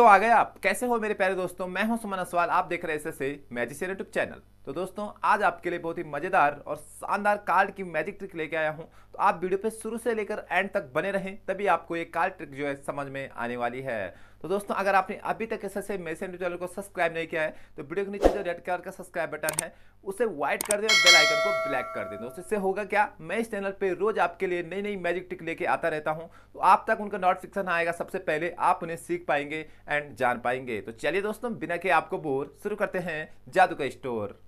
तो आ गए आप कैसे हो मेरे प्यारे दोस्तों मैं हूं सुमन असवाल आप देख रहे हैं इससे मैजिशियर यूट्यूब चैनल तो दोस्तों आज आपके लिए बहुत ही मजेदार और शानदार कार्ड की मैजिक ट्रिक लेके आया हूं तो आप वीडियो पे शुरू से लेकर एंड तक बने रहें तभी आपको ये कार्ड ट्रिक जो है समझ में आने वाली है तो दोस्तों अगर आपने अभी तक एस मेरे चैनल को सब्सक्राइब नहीं किया है तो वीडियो के नीचे जो रेड कलर का सब्सक्राइब बटन है उसे व्हाइट कर दें और बेल आइकन को ब्लैक कर दें दोस्तों इससे होगा क्या मैं इस चैनल पे रोज आपके लिए नई नई मैजिक ट्रिक लेके आता रहता हूँ तो आप तक उनका नोटिफिकेशन आएगा सबसे पहले आप उन्हें सीख पाएंगे एंड जान पाएंगे तो चलिए दोस्तों बिना के आपको बोर शुरू करते हैं जादू का स्टोर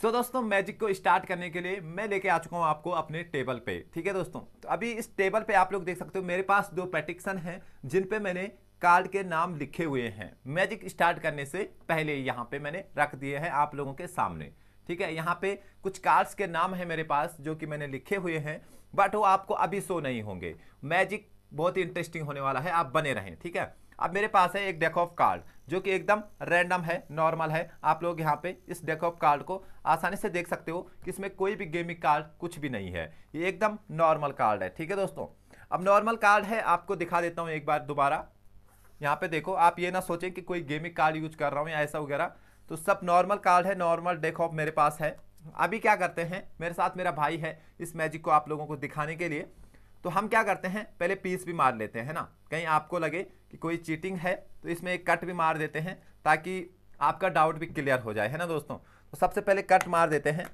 सो so, दोस्तों मैजिक को स्टार्ट करने के लिए मैं लेके आ चुका हूँ आपको अपने टेबल पे ठीक है दोस्तों तो अभी इस टेबल पे आप लोग देख सकते हो मेरे पास दो पैटिक्सन हैं जिन पे मैंने कार्ड के नाम लिखे हुए हैं मैजिक स्टार्ट करने से पहले यहाँ पे मैंने रख दिए हैं आप लोगों के सामने ठीक है यहाँ पे कुछ कार्ड्स के नाम हैं मेरे पास जो कि मैंने लिखे हुए हैं बट वो आपको अभी शो नहीं होंगे मैजिक बहुत ही इंटरेस्टिंग होने वाला है आप बने रहें ठीक है अब मेरे पास है एक डेक ऑफ कार्ड जो कि एकदम रैंडम है नॉर्मल है आप लोग यहाँ पे इस डेक ऑफ कार्ड को आसानी से देख सकते हो कि इसमें कोई भी गेमिंग कार्ड कुछ भी नहीं है ये एकदम नॉर्मल कार्ड है ठीक है दोस्तों अब नॉर्मल कार्ड है आपको दिखा देता हूँ एक बार दोबारा यहाँ पे देखो आप ये ना सोचें कि कोई गेमिंग कार्ड यूज कर रहा हूँ या ऐसा वगैरह तो सब नॉर्मल कार्ड है नॉर्मल डेक ऑफ मेरे पास है अभी क्या करते हैं मेरे साथ मेरा भाई है इस मैजिक को आप लोगों को दिखाने के लिए तो हम क्या करते हैं पहले पीस भी मार लेते हैं ना कहीं आपको लगे कि कोई चीटिंग है तो इसमें एक कट भी मार देते हैं ताकि आपका डाउट भी क्लियर हो जाए है ना दोस्तों तो सबसे पहले कट मार देते हैं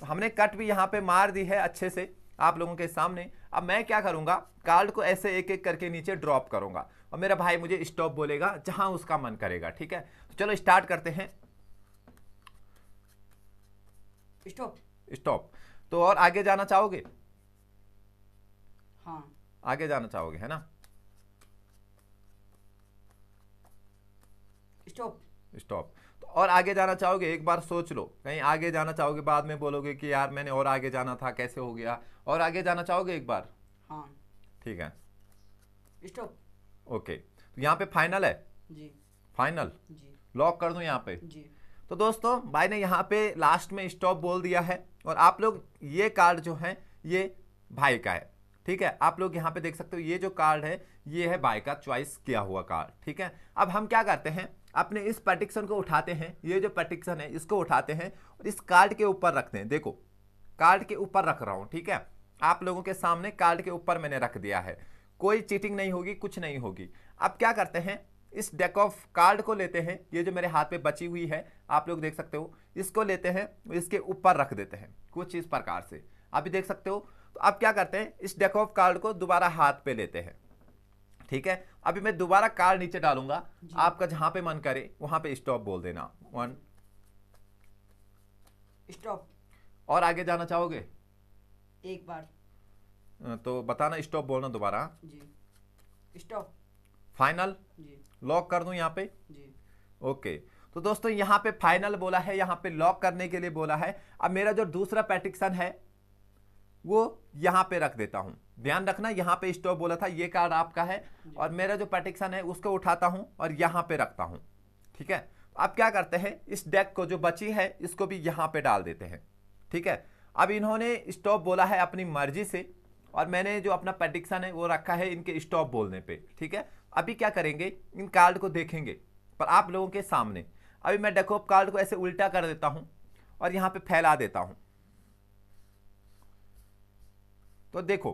तो हमने कट भी यहाँ पे मार दी है अच्छे से आप लोगों के सामने अब मैं क्या करूंगा कार्ड को ऐसे एक एक करके नीचे ड्रॉप करूंगा और मेरा भाई मुझे स्टॉप बोलेगा जहां उसका मन करेगा ठीक है तो चलो स्टार्ट करते हैं स्टॉप स्टॉप तो और आगे जाना चाहोगे हाँ आगे जाना चाहोगे है ना स्टॉप स्टॉप तो और आगे जाना चाहोगे एक बार सोच लो कहीं आगे जाना चाहोगे बाद में बोलोगे कि यार मैंने और आगे जाना था कैसे हो गया और आगे जाना चाहोगे एक बार हाँ ठीक है स्टॉप ओके तो यहाँ पे फाइनल है जी फाइनल जी लॉक कर दूँ यहाँ पे जी तो दोस्तों भाई ने यहाँ पे लास्ट में स्टॉप बोल दिया है और आप लोग ये कार्ड जो है ये भाई का है ठीक है आप लोग यहाँ पे देख सकते हो ये जो कार्ड है ये है भाई का चॉइस किया हुआ कार्ड ठीक है अब हम क्या करते हैं अपने इस पटिक्सन को उठाते हैं ये जो पटिक्सन है इसको उठाते हैं और इस कार्ड के ऊपर रखते हैं देखो कार्ड के ऊपर रख रहा हूँ ठीक है आप लोगों के सामने कार्ड के ऊपर मैंने रख दिया है कोई चीटिंग नहीं होगी कुछ नहीं होगी अब क्या करते हैं इस डेक ऑफ कार्ड को लेते हैं ये जो मेरे हाथ पे बची हुई है आप लोग देख सकते हो इसको लेते हैं इसके ऊपर रख देते हैं कुछ इस प्रकार से अभी देख सकते हो तो अब क्या करते हैं इस डेक ऑफ कार्ड को दोबारा हाथ पे लेते हैं ठीक है अभी मैं दोबारा कार नीचे डालूंगा आपका जहां पे मन करे वहां पे स्टॉप बोल देना वन स्टॉप और आगे जाना चाहोगे एक बार तो बताना स्टॉप बोलना दोबारा स्टॉप फाइनल लॉक कर दू यहाँ पे जी ओके तो दोस्तों यहाँ पे फाइनल बोला है यहाँ पे लॉक करने के लिए बोला है अब मेरा जो दूसरा पैटिक्सन है वो यहाँ पे रख देता हूँ ध्यान रखना यहाँ पे स्टॉप बोला था ये कार्ड आपका है और मेरा जो पैटिक्सन है उसको उठाता हूँ और यहाँ पे रखता हूँ ठीक है अब क्या करते हैं इस डेक को जो बची है इसको भी यहाँ पे डाल देते हैं ठीक है अब इन्होंने स्टॉप बोला है अपनी मर्जी से और मैंने जो अपना पैटिक्सन है वो रखा है इनके स्टॉप बोलने पे ठीक है अभी क्या करेंगे इन कार्ड को देखेंगे पर आप लोगों के सामने अभी मैं डेकोप कार्ड को ऐसे उल्टा कर देता हूँ और यहाँ पे फैला देता हूँ तो देखो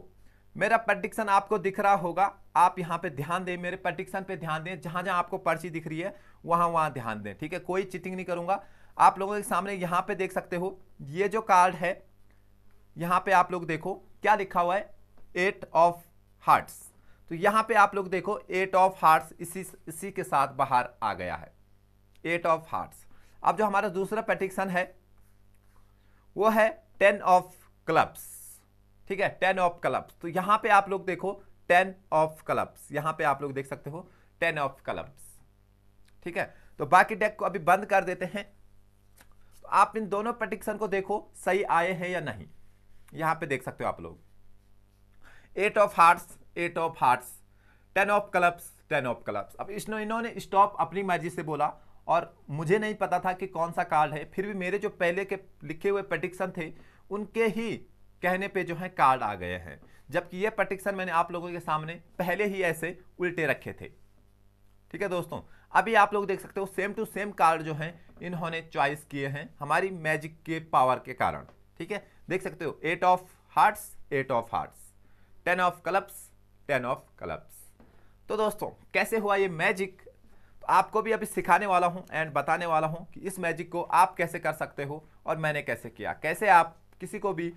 मेरा प्रडिक्शन आपको दिख रहा होगा आप यहाँ पे ध्यान दें मेरे प्रडिक्शन पे ध्यान दें जहाँ जहाँ आपको पर्ची दिख रही है वहाँ वहाँ ध्यान दें ठीक है कोई चिटिंग नहीं करूँगा आप लोगों के सामने यहाँ पे देख सकते हो ये जो कार्ड है यहाँ पे आप लोग देखो क्या लिखा हुआ है एट ऑफ हार्ट्स तो यहाँ पे आप लोग देखो एट ऑफ हार्ट्स इसी इसी के साथ बाहर आ गया है एट ऑफ हार्ट्स अब जो हमारा दूसरा पेटिक्सन है वो है टेन ऑफ क्लब्स ठीक है टेन ऑफ क्लब्स तो यहां पे आप लोग देखो टेन ऑफ क्लब्स यहां पे आप लोग देख सकते हो टेन ऑफ क्लब्स ठीक है तो बाकी डेक को अभी बंद कर देते हैं तो आप इन दोनों प्रटिक्शन को देखो सही आए हैं या नहीं यहां पे देख सकते हो आप लोग eight of hearts eight of hearts ten of clubs ten of clubs अब इसने इन्होंने स्टॉप अपनी मर्जी से बोला और मुझे नहीं पता था कि कौन सा कार्ड है फिर भी मेरे जो पहले के लिखे हुए प्रटिक्शन थे उनके ही कहने पे जो है कार्ड आ गए हैं जबकि ये प्रटिक्शन मैंने आप लोगों के सामने पहले ही ऐसे उल्टे रखे थे ठीक है दोस्तों अभी आप लोग देख सकते हो सेम टू सेम कार्ड जो है इन्होंने चॉइस किए हैं हमारी मैजिक के पावर के कारण ठीक है देख सकते हो eight of hearts eight of hearts ten of clubs ten of clubs तो दोस्तों कैसे हुआ ये मैजिक आपको भी अभी सिखाने वाला हूँ एंड बताने वाला हूँ कि इस मैजिक को आप कैसे कर सकते हो और मैंने कैसे किया कैसे आप किसी को भी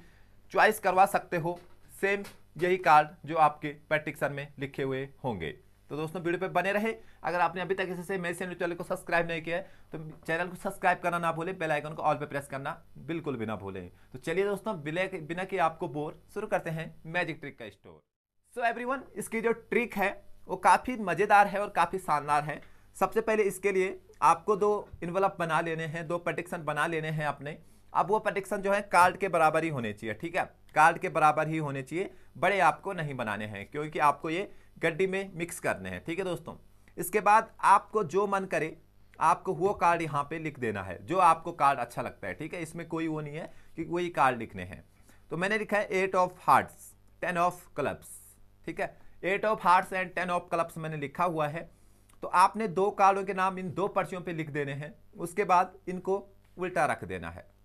च्वाइस करवा सकते हो सेम यही कार्ड जो आपके पैटिक्सन में लिखे हुए होंगे तो दोस्तों वीडियो पे बने रहे अगर आपने अभी तक इससे मेरे चैनल चैनल को सब्सक्राइब नहीं किया है तो चैनल को सब्सक्राइब करना ना भूलें बेल आइकन को ऑल पे प्रेस करना बिल्कुल भी ना भूलें तो चलिए दोस्तों बिना कि आपको बोर शुरू करते हैं मैजिक ट्रिक का स्टोर सो एवरी इसकी जो ट्रिक है वो काफ़ी मज़ेदार है और काफ़ी शानदार है सबसे पहले इसके लिए आपको दो इन्वलप बना लेने हैं दो पटिक्सन बना लेने हैं अपने अब वो प्रडिक्शन जो है कार्ड के बराबर ही होने चाहिए ठीक है कार्ड के बराबर ही होने चाहिए बड़े आपको नहीं बनाने हैं क्योंकि आपको ये गड्डी में मिक्स करने हैं ठीक है दोस्तों इसके बाद आपको जो मन करे आपको वो कार्ड यहाँ पे लिख देना है जो आपको कार्ड अच्छा लगता है ठीक है इसमें कोई वो नहीं है कि वही कार्ड लिखने हैं तो मैंने लिखा है eight of hearts ten of clubs ठीक है eight of hearts and ten of clubs मैंने लिखा हुआ है तो आपने दो कार्डों के नाम इन दो पर्चियों पे लिख देने हैं उसके बाद इनको उल्टा रख देना है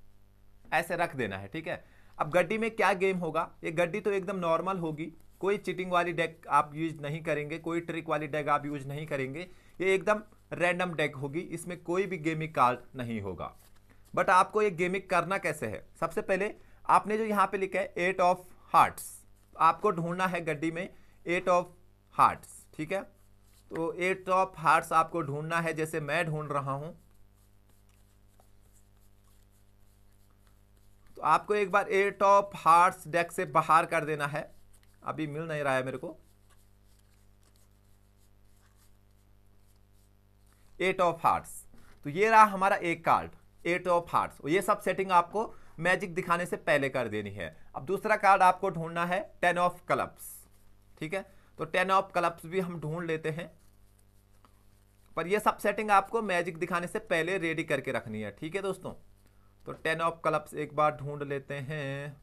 ऐसे रख देना है ठीक है अब गड्डी में क्या गेम होगा ये गड्डी तो एकदम नॉर्मल होगी कोई चिटिंग वाली डेक आप यूज नहीं करेंगे कोई ट्रिक वाली डेक आप यूज नहीं करेंगे ये एकदम रैंडम डेक होगी इसमें कोई भी गेमिंग कार्ड नहीं होगा बट आपको ये गेमिंग करना कैसे है सबसे पहले आपने जो यहाँ पे लिखा है एट ऑफ हार्ट्स आपको ढूंढना है गड्डी में एट ऑफ हार्ट्स ठीक है तो एट ऑफ हार्ट्स आपको ढूंढना है जैसे मैं ढूंढ रहा हूँ तो आपको एक बार एट ऑफ हार्ट्स डेक से बाहर कर देना है अभी मिल नहीं रहा है मेरे को एट ऑफ हार्ट्स तो ये रहा हमारा एक कार्ड एट ऑफ हार्ट्स ये सब सेटिंग आपको मैजिक दिखाने से पहले कर देनी है अब दूसरा कार्ड आपको ढूंढना है टेन ऑफ क्लब्स ठीक है तो टेन ऑफ क्लब्स भी हम ढूंढ लेते हैं पर ये सब सेटिंग आपको मैजिक दिखाने से पहले रेडी करके रखनी है ठीक है दोस्तों तो टेन ऑफ क्लब्स एक बार ढूंढ लेते हैं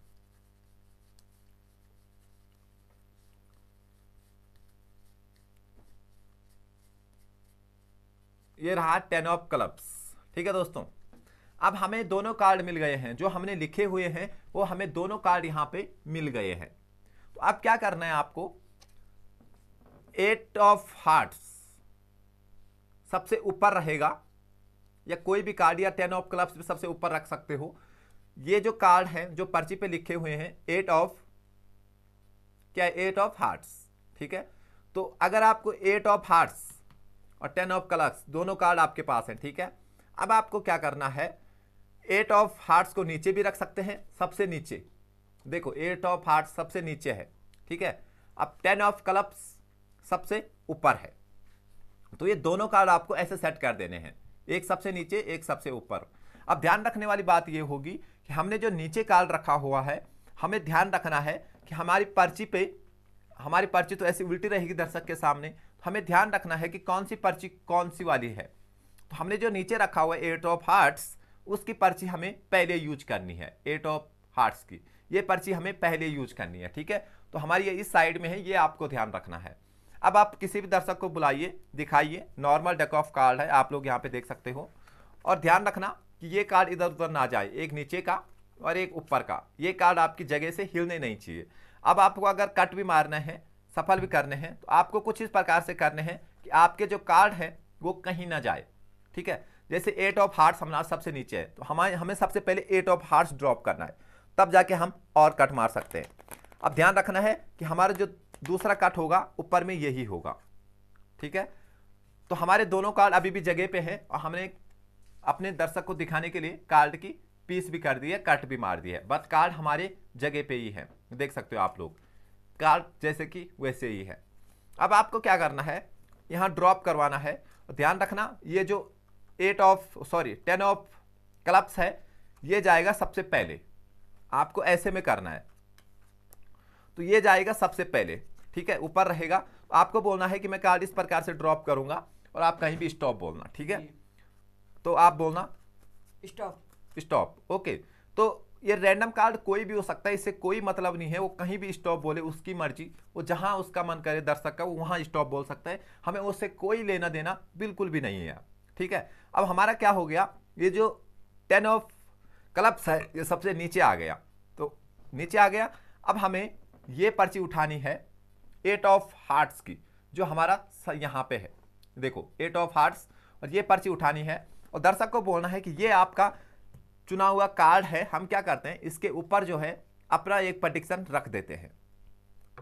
ये रहा टेन ऑफ क्लब्स ठीक है दोस्तों अब हमें दोनों कार्ड मिल गए हैं जो हमने लिखे हुए हैं वो हमें दोनों कार्ड यहां पे मिल गए हैं तो अब क्या करना है आपको एट ऑफ हार्ट्स सबसे ऊपर रहेगा या कोई भी कार्ड या टेन ऑफ क्लब्स भी सबसे ऊपर रख सकते हो ये जो कार्ड है जो पर्ची पे लिखे हुए हैं एट ऑफ क्या एट ऑफ हार्ट्स ठीक है तो अगर आपको एट ऑफ हार्ट्स और टेन ऑफ क्लब्स दोनों कार्ड आपके पास हैं ठीक है अब आपको क्या करना है एट ऑफ हार्ट्स को नीचे भी रख सकते हैं सबसे नीचे देखो एट ऑफ हार्ट्स सबसे नीचे है ठीक है अब टेन ऑफ क्लब्स सबसे ऊपर है तो ये दोनों कार्ड आपको ऐसे सेट कर देने हैं एक सबसे नीचे एक सबसे ऊपर अब ध्यान रखने वाली बात यह होगी कि हमने जो नीचे काल रखा हुआ है हमें ध्यान रखना है कि हमारी पर्ची पे हमारी पर्ची तो ऐसी उल्टी रहेगी दर्शक के सामने तो हमें ध्यान रखना है कि कौन सी पर्ची कौन सी वाली है तो हमने जो नीचे रखा हुआ है एट ऑफ हार्ट्स उसकी पर्ची हमें पहले यूज करनी है एट ऑफ हार्ट्स की ये पर्ची हमें पहले यूज करनी है ठीक है तो हमारी ये इस साइड में है ये आपको ध्यान रखना है अब आप किसी भी दर्शक को बुलाइए दिखाइए नॉर्मल डेक ऑफ कार्ड है आप लोग यहाँ पे देख सकते हो और ध्यान रखना कि ये कार्ड इधर उधर ना जाए एक नीचे का और एक ऊपर का ये कार्ड आपकी जगह से हिलने नहीं चाहिए अब आपको अगर कट भी मारना है सफल भी करने हैं तो आपको कुछ इस प्रकार से करने हैं कि आपके जो कार्ड है वो कहीं ना जाए ठीक है जैसे एट ऑफ हार्ट्स हमारा सबसे नीचे है तो हमारे हमें सबसे पहले एट ऑफ हार्ट्स ड्रॉप करना है तब जाके हम और कट मार सकते हैं अब ध्यान रखना है कि हमारे जो दूसरा कट होगा ऊपर में यही होगा ठीक है तो हमारे दोनों कार्ड अभी भी जगह पे है और हमने अपने दर्शक को दिखाने के लिए कार्ड की पीस भी कर दी है कट भी मार दी है बट कार्ड हमारे जगह पे ही है देख सकते हो आप लोग कार्ड जैसे कि वैसे ही है अब आपको क्या करना है यहाँ ड्रॉप करवाना है ध्यान रखना ये जो eight of sorry ten of clubs है ये जाएगा सबसे पहले आपको ऐसे में करना है तो ये जाएगा सबसे पहले ठीक है ऊपर रहेगा आपको बोलना है कि मैं कार्ड इस प्रकार से ड्रॉप करूंगा और आप कहीं भी स्टॉप बोलना ठीक है तो आप बोलना स्टॉप स्टॉप ओके तो ये रैंडम कार्ड कोई भी हो सकता है इससे कोई मतलब नहीं है वो कहीं भी स्टॉप बोले उसकी मर्जी वो जहां उसका मन करे दर्शक का वो वहां स्टॉप बोल सकता है हमें उससे कोई लेना देना बिल्कुल भी नहीं है ठीक है अब हमारा क्या हो गया ये जो टेन ऑफ क्लब्स है ये सबसे नीचे आ गया तो नीचे आ गया अब हमें ये पर्ची उठानी है एट ऑफ हार्ट्स की जो हमारा यहाँ पे है देखो एट ऑफ हार्ट्स और ये पर्ची उठानी है और दर्शक को बोलना है कि ये आपका चुना हुआ कार्ड है हम क्या करते हैं इसके ऊपर जो है अपना एक पटिक्सन रख देते हैं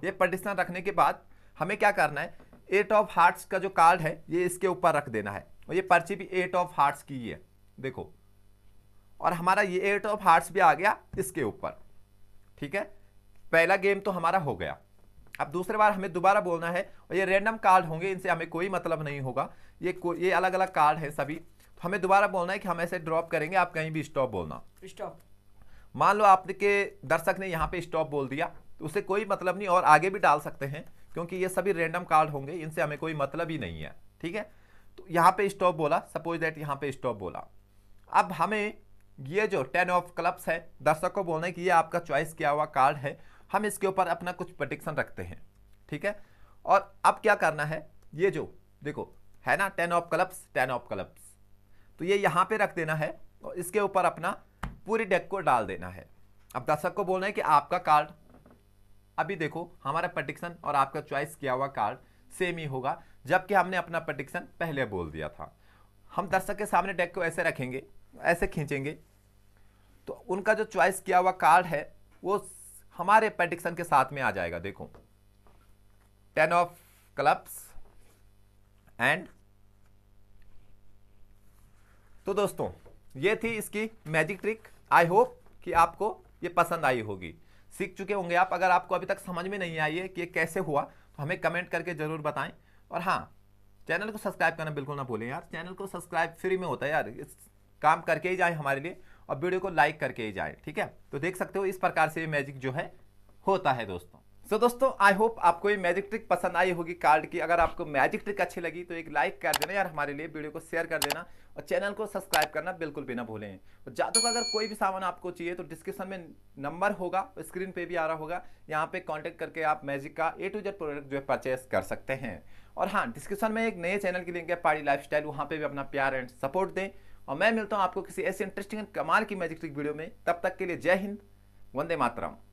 ये पटिक्सन रखने के बाद हमें क्या करना है एट ऑफ हार्ट्स का जो कार्ड है ये इसके ऊपर रख देना है और ये पर्ची भी एट ऑफ हार्ट्स की है देखो और हमारा ये एट ऑफ हार्ट्स भी आ गया इसके ऊपर ठीक है पहला गेम तो हमारा हो गया अब दूसरे बार हमें दोबारा बोलना है और ये रैंडम कार्ड होंगे इनसे हमें कोई मतलब नहीं होगा ये ये अलग अलग कार्ड है सभी तो हमें दोबारा बोलना है कि हम ऐसे ड्रॉप करेंगे आप कहीं भी स्टॉप बोलना स्टॉप मान लो आपके दर्शक ने यहाँ पे स्टॉप बोल दिया तो उसे कोई मतलब नहीं और आगे भी डाल सकते हैं क्योंकि ये सभी रेंडम कार्ड होंगे इनसे हमें कोई मतलब ही नहीं है ठीक है तो यहाँ पे स्टॉप बोला सपोज दैट यहाँ पे स्टॉप बोला अब हमें ये जो टेन ऑफ क्लब्स है दर्शक को बोलना है कि ये आपका चॉइस किया हुआ कार्ड है हम इसके ऊपर अपना कुछ प्रटिक्शन रखते हैं ठीक है और अब क्या करना है ये जो देखो है ना ten of clubs ten of clubs तो ये यहाँ पे रख देना है और इसके ऊपर अपना पूरी डेक को डाल देना है अब दर्शक को बोलना है कि आपका कार्ड अभी देखो हमारा प्रटिक्शन और आपका चॉइस किया हुआ कार्ड सेम ही होगा जबकि हमने अपना प्रटिक्शन पहले बोल दिया था हम दर्शक के सामने डेक को ऐसे रखेंगे ऐसे खींचेंगे तो उनका जो चॉइस किया हुआ कार्ड है वो हमारे पेडिक्सन के साथ में आ जाएगा देखो टेन ऑफ क्लब्स एंड तो दोस्तों ये थी इसकी मैजिक ट्रिक आई होप कि आपको ये पसंद आई होगी सीख चुके होंगे आप अगर आपको अभी तक समझ में नहीं आई है कि ये कैसे हुआ तो हमें कमेंट करके ज़रूर बताएं और हाँ चैनल को सब्सक्राइब करना बिल्कुल ना भूलें यार चैनल को सब्सक्राइब फ्री में होता है यार इस काम करके ही जाए हमारे लिए और वीडियो को लाइक करके ही जाए ठीक है तो देख सकते हो इस प्रकार से मैजिक जो है होता है दोस्तों सो so, दोस्तों आई होप आपको ये मैजिक ट्रिक पसंद आई होगी कार्ड की अगर आपको मैजिक ट्रिक अच्छी लगी तो एक लाइक कर देना यार हमारे लिए वीडियो को शेयर कर देना और चैनल को सब्सक्राइब करना बिल्कुल भी ना भूलें और जादू का अगर कोई भी सामान आपको चाहिए तो डिस्क्रिप्शन में नंबर होगा स्क्रीन पे भी आ रहा होगा यहाँ पे कॉन्टेक्ट करके आप मैजिक का ए टू जेड प्रोडक्ट जो है परचेस कर सकते हैं और हाँ डिस्क्रिप्शन में एक नए चैनल की लिंक है पार्टी लाइफ स्टाइल वहाँ पर भी अपना प्यार एंड सपोर्ट दें और मैं मिलता हूँ आपको किसी ऐसे इंटरेस्टिंग कमाल की मैजिक ट्रिक वीडियो में तब तक के लिए जय हिंद वंदे मातरम